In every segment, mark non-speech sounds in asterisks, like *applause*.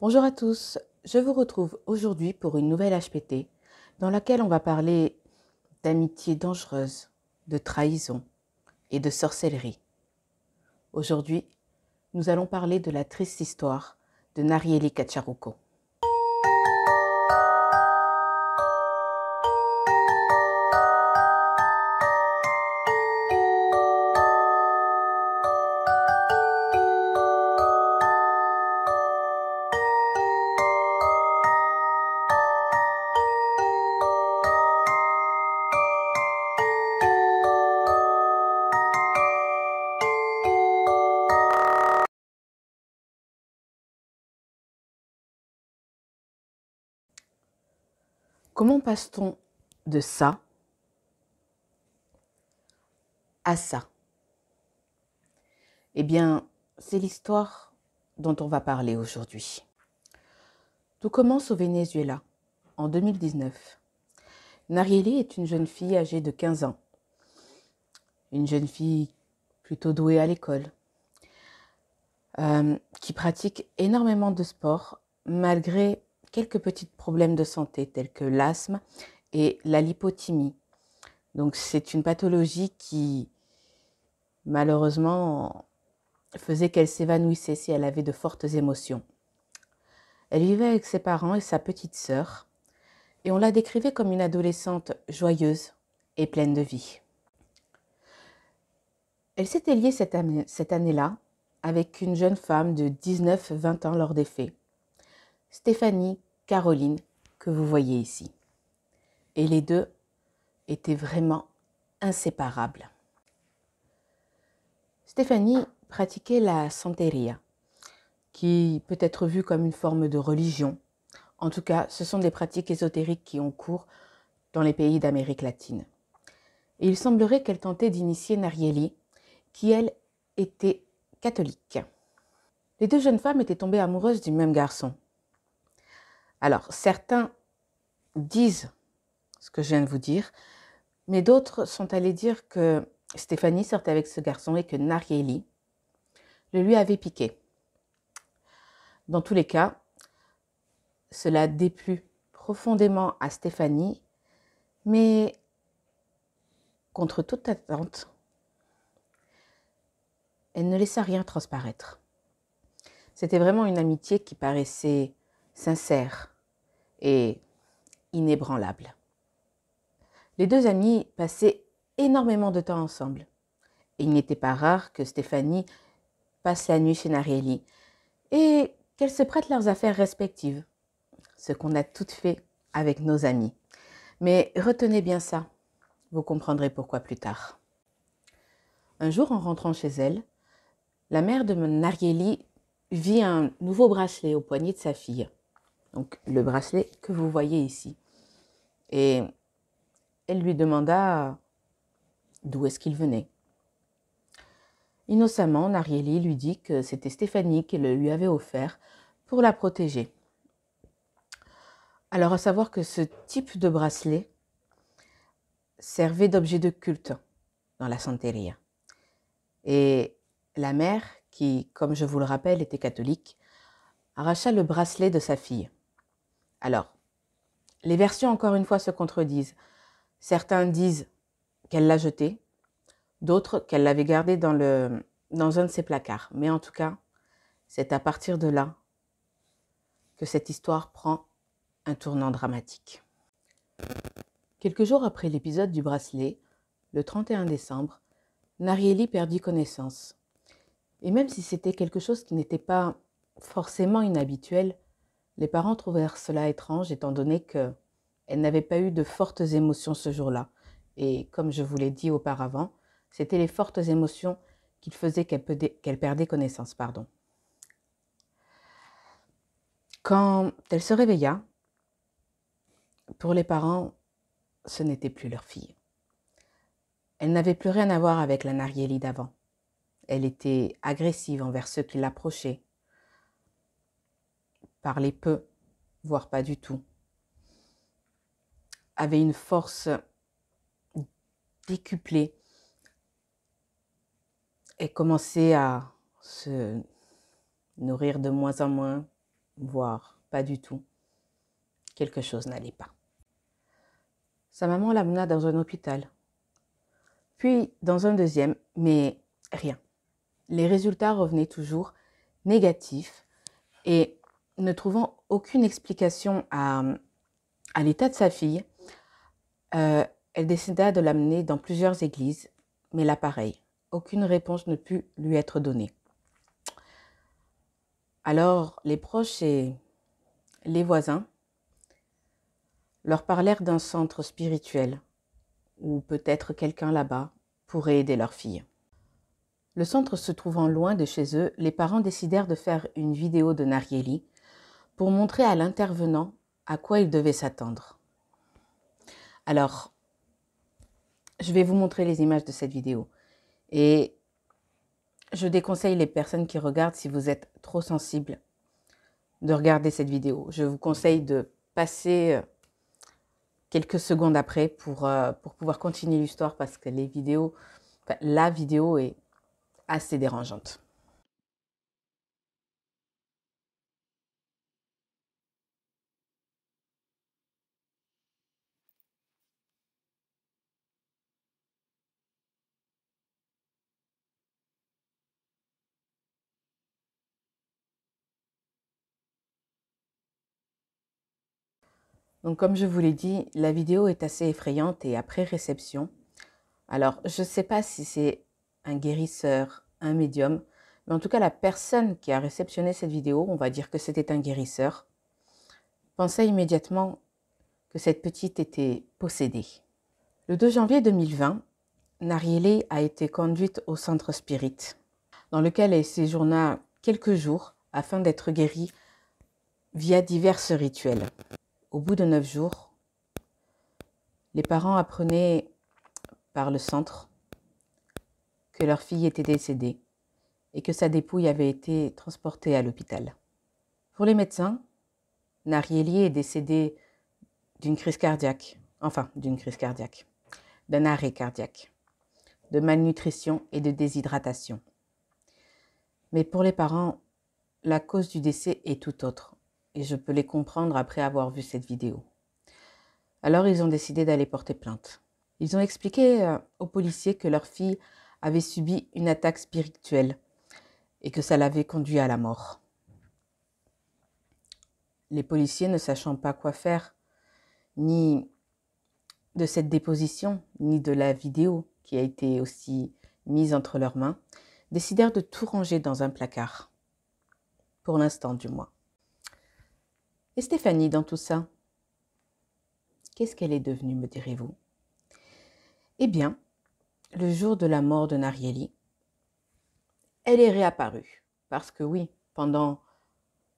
Bonjour à tous, je vous retrouve aujourd'hui pour une nouvelle HPT dans laquelle on va parler d'amitié dangereuse, de trahison et de sorcellerie. Aujourd'hui, nous allons parler de la triste histoire de Narieli Kacharuko. Comment passe-t-on de ça à ça Eh bien, c'est l'histoire dont on va parler aujourd'hui. Tout commence au Venezuela, en 2019. Narieli est une jeune fille âgée de 15 ans. Une jeune fille plutôt douée à l'école, euh, qui pratique énormément de sport malgré quelques petits problèmes de santé tels que l'asthme et la lipotymie. Donc c'est une pathologie qui malheureusement faisait qu'elle s'évanouissait si elle avait de fortes émotions. Elle vivait avec ses parents et sa petite sœur et on la décrivait comme une adolescente joyeuse et pleine de vie. Elle s'était liée cette, année-là avec une jeune femme de 19-20 ans lors des faits. Stéphanie, Caroline, que vous voyez ici. Et les deux étaient vraiment inséparables. Stéphanie pratiquait la santeria, qui peut être vue comme une forme de religion. En tout cas, ce sont des pratiques ésotériques qui ont cours dans les pays d'Amérique latine. Et il semblerait qu'elle tentait d'initier Narieli, qui elle était catholique. Les deux jeunes femmes étaient tombées amoureuses du même garçon, alors, certains disent ce que je viens de vous dire, mais d'autres sont allés dire que Stéphanie sortait avec ce garçon et que Narieli le lui avait piqué. Dans tous les cas, cela déplut profondément à Stéphanie, mais contre toute attente, elle ne laissa rien transparaître. C'était vraiment une amitié qui paraissait sincère, et inébranlable. Les deux amis passaient énormément de temps ensemble. Et il n'était pas rare que Stéphanie passe la nuit chez Narielli et qu'elles se prêtent leurs affaires respectives, ce qu'on a toutes fait avec nos amis. Mais retenez bien ça, vous comprendrez pourquoi plus tard. Un jour, en rentrant chez elle, la mère de Narielli vit un nouveau bracelet au poignet de sa fille donc le bracelet que vous voyez ici. Et elle lui demanda d'où est-ce qu'il venait. Innocemment, Narieli lui dit que c'était Stéphanie qui le lui avait offert pour la protéger. Alors à savoir que ce type de bracelet servait d'objet de culte dans la Santeria. Et la mère, qui, comme je vous le rappelle, était catholique, arracha le bracelet de sa fille. Alors, les versions, encore une fois, se contredisent. Certains disent qu'elle l'a jeté, d'autres qu'elle l'avait gardé dans, dans un de ses placards. Mais en tout cas, c'est à partir de là que cette histoire prend un tournant dramatique. Quelques jours après l'épisode du bracelet, le 31 décembre, Narielli perdit connaissance. Et même si c'était quelque chose qui n'était pas forcément inhabituel, les parents trouvèrent cela étrange étant donné que elle n'avait pas eu de fortes émotions ce jour-là. Et comme je vous l'ai dit auparavant, c'était les fortes émotions qui faisaient qu'elle perdait connaissance. Pardon. Quand elle se réveilla, pour les parents, ce n'était plus leur fille. Elle n'avait plus rien à voir avec la Narieli d'avant. Elle était agressive envers ceux qui l'approchaient, parlait peu, voire pas du tout, avait une force décuplée et commençait à se nourrir de moins en moins, voire pas du tout. Quelque chose n'allait pas. Sa maman l'amena dans un hôpital, puis dans un deuxième, mais rien. Les résultats revenaient toujours négatifs et ne trouvant aucune explication à, l'état de sa fille, euh, elle décida de l'amener dans plusieurs églises, mais là pareil, aucune réponse ne put lui être donnée. Alors les proches et les voisins leur parlèrent d'un centre spirituel, où peut-être quelqu'un là-bas pourrait aider leur fille. Le centre se trouvant loin de chez eux, les parents décidèrent de faire une vidéo de Narieli pour montrer à l'intervenant à quoi il devait s'attendre. Alors, je vais vous montrer les images de cette vidéo. Et je déconseille les personnes qui regardent si vous êtes trop sensible de regarder cette vidéo. Je vous conseille de passer euh, quelques secondes après pour, euh, pour pouvoir continuer l'histoire parce que les vidéos, la vidéo est assez dérangeante. Donc comme je vous l'ai dit, la vidéo est assez effrayante et après réception. Alors je ne sais pas si c'est un guérisseur, un médium, mais en tout cas la personne qui a réceptionné cette vidéo, on va dire que c'était un guérisseur, pensait immédiatement que cette petite était possédée. Le 2 janvier 2020, Narielé a été conduite au centre spirit, dans lequel elle séjourna quelques jours afin d'être guérie via divers rituels. Au bout de neuf jours, les parents apprenaient par le centre que leur fille était décédée et que sa dépouille avait été transportée à l'hôpital. Pour les médecins, Narieli est décédée d'une crise cardiaque, enfin d'une crise cardiaque, d'un arrêt cardiaque, de malnutrition et de déshydratation. Mais pour les parents, la cause du décès est tout autre, et je peux les comprendre après avoir vu cette vidéo. Alors ils ont décidé d'aller porter plainte. Ils ont expliqué euh, aux policiers que leur fille avait subi une attaque spirituelle et que ça l'avait conduit à la mort. Les policiers, ne sachant pas quoi faire, ni de cette déposition, ni de la vidéo qui a été aussi mise entre leurs mains, décidèrent de tout ranger dans un placard. Pour l'instant du moins. Et Stéphanie dans tout ça Qu'est-ce qu'elle est devenue, me direz-vous Eh bien, le jour de la mort de Narielli, elle est réapparue. Parce que oui, pendant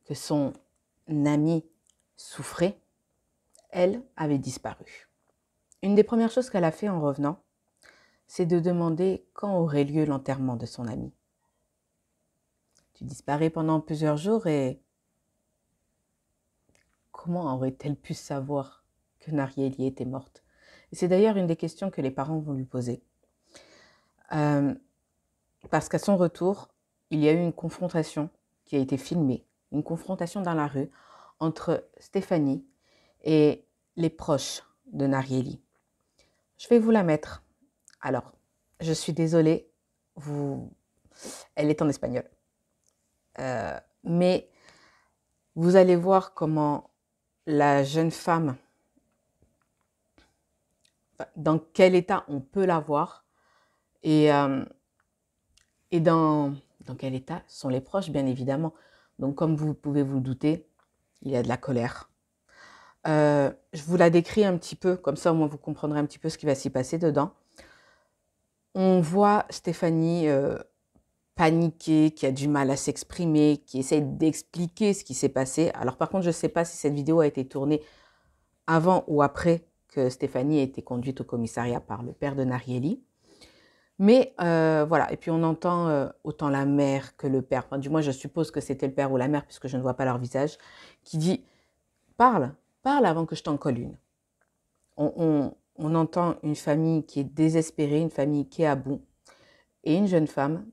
que son ami souffrait, elle avait disparu. Une des premières choses qu'elle a fait en revenant, c'est de demander quand aurait lieu l'enterrement de son ami. Tu disparais pendant plusieurs jours et Comment aurait-elle pu savoir que Narieli était morte c'est d'ailleurs une des questions que les parents vont lui poser. Euh, parce qu'à son retour, il y a eu une confrontation qui a été filmée, une confrontation dans la rue entre Stéphanie et les proches de Narieli. Je vais vous la mettre. Alors, je suis désolée, vous... elle est en espagnol. Euh, mais vous allez voir comment la jeune femme, dans quel état on peut la voir et, euh, et dans, dans quel état sont les proches, bien évidemment. Donc, comme vous pouvez vous douter, il y a de la colère. Euh, je vous la décris un petit peu, comme ça au moins vous comprendrez un petit peu ce qui va s'y passer dedans. On voit Stéphanie euh, paniqué, qui a du mal à s'exprimer, qui essaie d'expliquer ce qui s'est passé. Alors par contre, je ne sais pas si cette vidéo a été tournée avant ou après que Stéphanie ait été conduite au commissariat par le père de Narielli. Mais euh, voilà, et puis on entend euh, autant la mère que le père, du moins je suppose que c'était le père ou la mère puisque je ne vois pas leur visage, qui dit « parle, parle avant que je t'en colle une on, on entend une famille qui est désespérée, une famille qui est à bout, et une jeune femme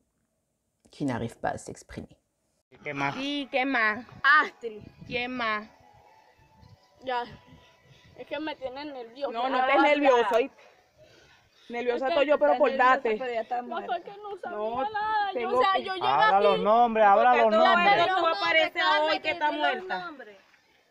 que no pas à s'exprimer. ¿Qué más? Sí, ¿qué más? Astrid. ¿Qué más? Ya. Es que me tienen nerviosa. No, no estés nerviosa. Nerviosa estoy yo, pero por date. No, porque no sabía no, nada. Yo, o sea, yo llegué aquí. aquí. los nombres, habla los nombres. Pero tú apareces hoy que está muerta.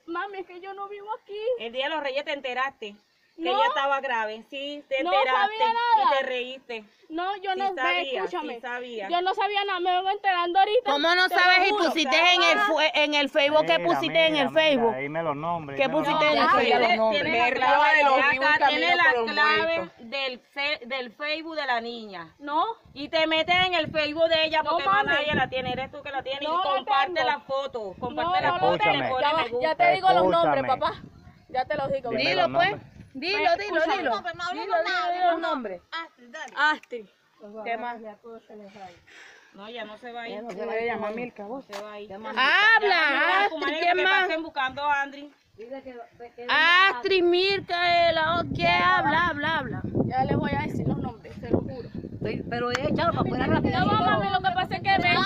Mami, es que yo no vivo aquí. El día de los reyes te enteraste que ella estaba grave. Sí, te enteraste y te reíste. No, yo no sabía, escúchame. Yo no sabía nada, me vengo enterando ahorita. ¿Cómo no sabes y pusiste en el, ah. en el Facebook qué pusiste en el Facebook? dime los nombres. ¿Qué pusiste en el Facebook? Tiene la clave del, del Facebook de la niña. No. Y te metes en el Facebook de ella porque no, nadie la tiene, eres tú que la tienes. y comparte la foto, comparte la foto. Ya te digo los nombres, papá. Ya te los digo. Dilo pues. Dilo, dilo, dilo. Dilo, dilo, dilo los nombres. Astrid, dale. Astrid. ¿Qué más? No, ya no se va a ir. No se va a llamar Milka, vos. Se va ahí? Habla, Astrid, ¿qué más? Están buscando a Andri. Astrid, Mirka, ¿qué habla, habla, habla? Ya les voy a decir los nombres, se lo juro. Pero ella, echalo para fuera rápido. No, mami, lo que pasa es que me...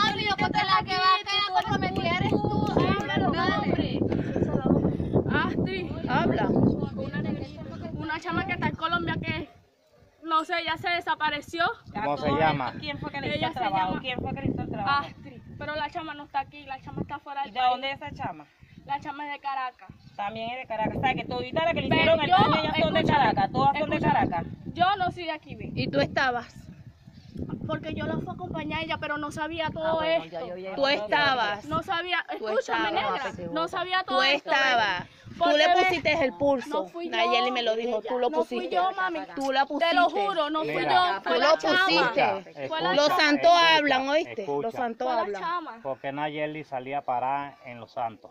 ella se desapareció. ¿Cómo se llama? ¿Quién fue que le hizo el trabajo? ¿Quién fue que le hizo el trabajo? Astrid. Pero la chama no está aquí, la chama está fuera del ¿Y ¿De dónde es esa chama? La chama es de Caracas. También es de Caracas. sabes que todita la que le hicieron el daño ellas son de Caracas. Todas son de Caracas. Yo no soy de aquí, ¿ve? ¿Y tú estabas? Porque yo la fui a acompañar a ella, pero no sabía ah, todo esto. tú estabas. No sabía, escúchame, negra. No sabía todo esto. Tú estabas pusiste el pulso. No fui yo. Nayeli me lo dijo, tú lo pusiste. fui yo, mami. Te lo juro, no fui yo. Fue tú la lo pusiste. los santos hablan, ¿oíste? los santos hablan. Porque Nayeli salía a parar en los santos.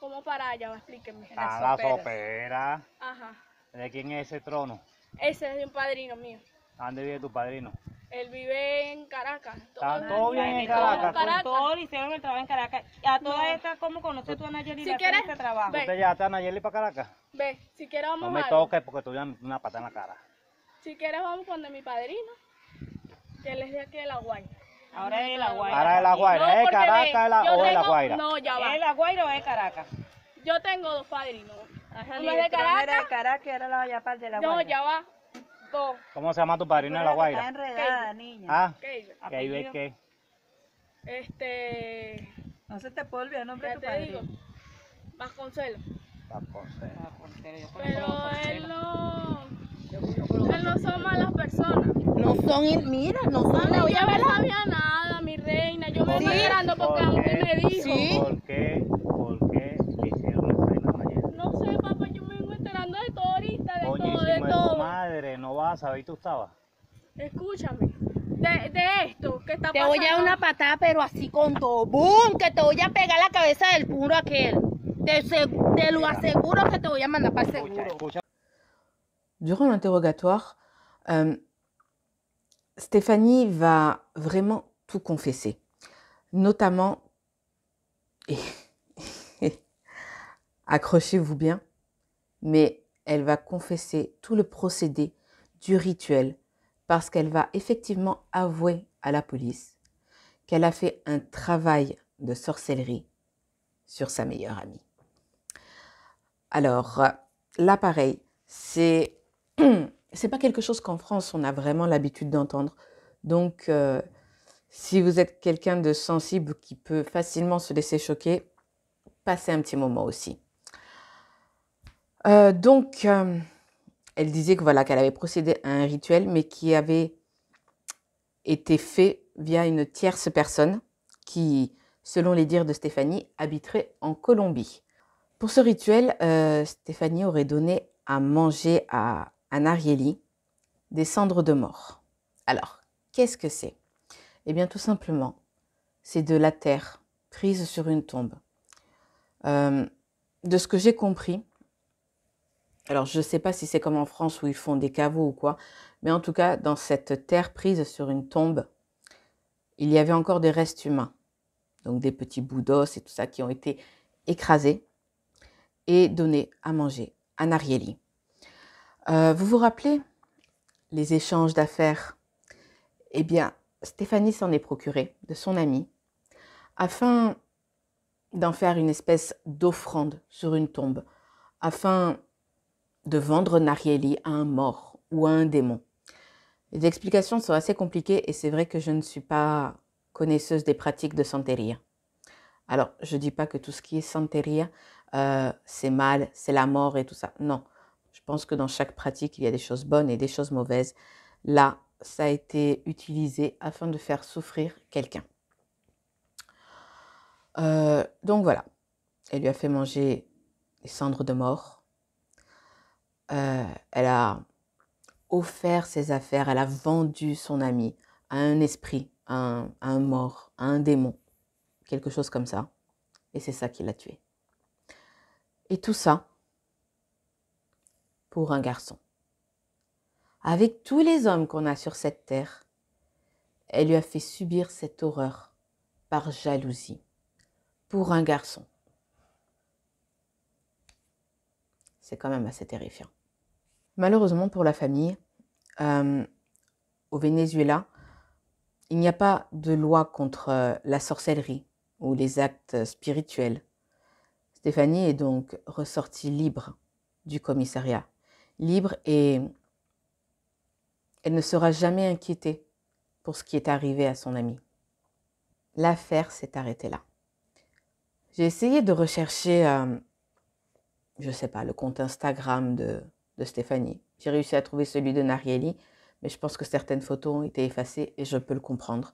¿Cómo para allá? Explíqueme. A la sopera. Ajá. ¿De quién es ese trono? Ese es de un padrino mío. ¿Dónde vive tu padrino? Él vive en Caracas. Todo Está todo bien en Caracas. Con todo el liceo el trabajo en Caracas. A todas estas, ¿cómo conoces tú a Nayeli Si quieres, este trabajo? ve. ¿Usted a Nayeli para Caracas? Ve, si quieres vamos me No me toques porque te una pata en la cara. Si quieres vamos con de mi padrino, que él es de aquí de La Guaira. Ahora es de La Guaira. Ahora es de La Guaira. ¿Es Caracas la- o de La Guaira? No, ya va. ¿Es La Guaira o es de Caracas? Yo tengo dos padrinos. Uno es de Caracas. Era y la vaya de la No, ya va. ¿Cómo se llama tu padrino de la Guaira? Está enredada, niña. Ah, ¿qué qué. Este. No se te puede olvidar el nombre de tu te Digo, Vasconcelos. Vasconcelos. Pero él no. Él no son malas personas. No son, mira, no son. No, ver no sabía nada, mi reina. Yo me voy mirando porque usted me dijo. Sí. casa, ahí tú estabas. Escúchame. De, de esto que está te pasando. Te voy a dar una patada, pero así con todo. ¡Bum! Que te voy a pegar la cabeza del puro aquel. Te, te lo aseguro que te voy a mandar para seguro. Durant l'interrogatoire, euh, Stéphanie va vraiment tout confesser, notamment, accrochez-vous bien, mais elle va confesser tout le procédé du rituel parce qu'elle va effectivement avouer à la police qu'elle a fait un travail de sorcellerie sur sa meilleure amie. Alors, là pareil, c'est *clears throat* c'est pas quelque chose qu'en France on a vraiment l'habitude d'entendre. Donc euh, si vous êtes quelqu'un de sensible qui peut facilement se laisser choquer, passez un petit moment aussi. Euh, donc, euh, elle disait que voilà qu'elle avait procédé à un rituel, mais qui avait été fait via une tierce personne qui, selon les dires de Stéphanie, habiterait en Colombie. Pour ce rituel, euh, Stéphanie aurait donné à manger à Narieli des cendres de mort. Alors, qu'est-ce que c'est Eh bien, tout simplement, c'est de la terre prise sur une tombe. Euh, de ce que j'ai compris, alors, je ne sais pas si c'est comme en France où ils font des caveaux ou quoi, mais en tout cas, dans cette terre prise sur une tombe, il y avait encore des restes humains. Donc, des petits bouts d'os et tout ça qui ont été écrasés et donnés à manger à Narieli. Euh, vous vous rappelez les échanges d'affaires Eh bien, Stéphanie s'en est procurée de son ami afin d'en faire une espèce d'offrande sur une tombe, afin de vendre Narieli à un mort ou à un démon. Les explications sont assez compliquées et c'est vrai que je ne suis pas connaisseuse des pratiques de Santeria. Alors, je ne dis pas que tout ce qui est Santeria, euh, c'est mal, c'est la mort et tout ça. Non, je pense que dans chaque pratique, il y a des choses bonnes et des choses mauvaises. Là, ça a été utilisé afin de faire souffrir quelqu'un. Euh, donc voilà, elle lui a fait manger des cendres de mort, euh, elle a offert ses affaires, elle a vendu son ami à un esprit, un, à un mort, à un démon, quelque chose comme ça. Et c'est ça qui l'a tué. Et tout ça pour un garçon. Avec tous les hommes qu'on a sur cette terre, elle lui a fait subir cette horreur par jalousie pour un garçon. C'est quand même assez terrifiant. Malheureusement pour la famille, euh, au Venezuela, il n'y a pas de loi contre euh, la sorcellerie ou les actes spirituels. Stéphanie est donc ressortie libre du commissariat, libre et elle ne sera jamais inquiétée pour ce qui est arrivé à son ami. L'affaire s'est arrêtée là. J'ai essayé de rechercher euh, je sais pas, le compte Instagram de, Stéphanie. J'ai réussi à trouver celui de Narielli, mais je pense que certaines photos ont été effacées et je peux le comprendre.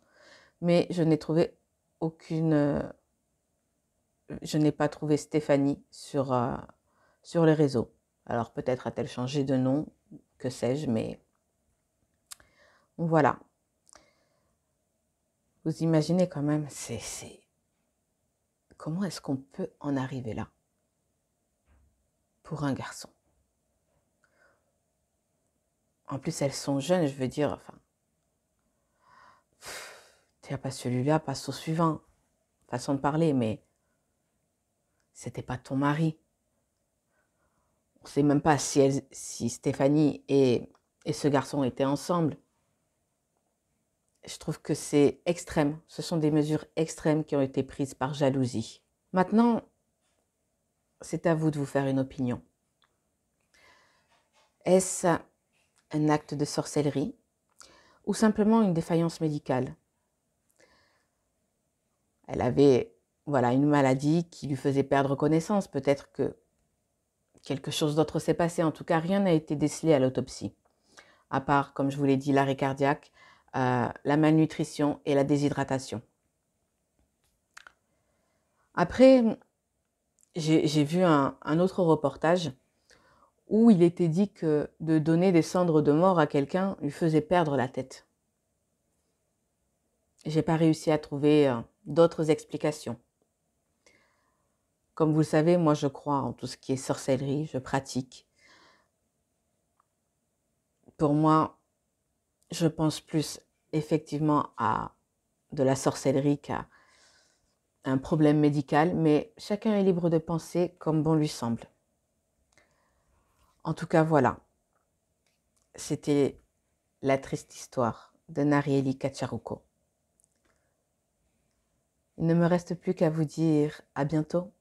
Mais je n'ai trouvé aucune. Euh, je n'ai pas trouvé Stéphanie sur, euh, sur les réseaux. Alors peut-être a-t-elle changé de nom, que sais-je, mais voilà. Vous imaginez quand même, c'est. Comment est-ce qu'on peut en arriver là un garçon. En plus, elles sont jeunes, je veux dire, enfin. T'as pas celui-là, passe au suivant. Façon de parler, mais. C'était pas ton mari. On sait même pas si, elle, si Stéphanie et, et ce garçon étaient ensemble. Je trouve que c'est extrême. Ce sont des mesures extrêmes qui ont été prises par jalousie. Maintenant, c'est à vous de vous faire une opinion. Est-ce un acte de sorcellerie ou simplement une défaillance médicale Elle avait voilà une maladie qui lui faisait perdre connaissance, peut-être que quelque chose d'autre s'est passé, en tout cas rien n'a été décelé à l'autopsie. À part comme je vous l'ai dit l'arrêt cardiaque, euh, la malnutrition et la déshydratation. Après, j'ai vu un, autre reportage où il était dit que de donner des cendres de mort à quelqu'un lui faisait perdre la tête. J'ai pas réussi à trouver euh, d'autres explications. Comme vous le savez, moi je crois en tout ce qui est sorcellerie, je pratique. Pour moi, je pense plus effectivement à de la sorcellerie qu'à un problème médical, mais chacun est libre de penser comme bon lui semble. En tout cas, voilà. C'était la triste histoire de Narieli Kacharuko. Il ne me reste plus qu'à vous dire à bientôt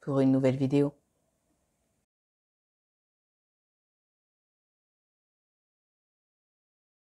pour une nouvelle vidéo.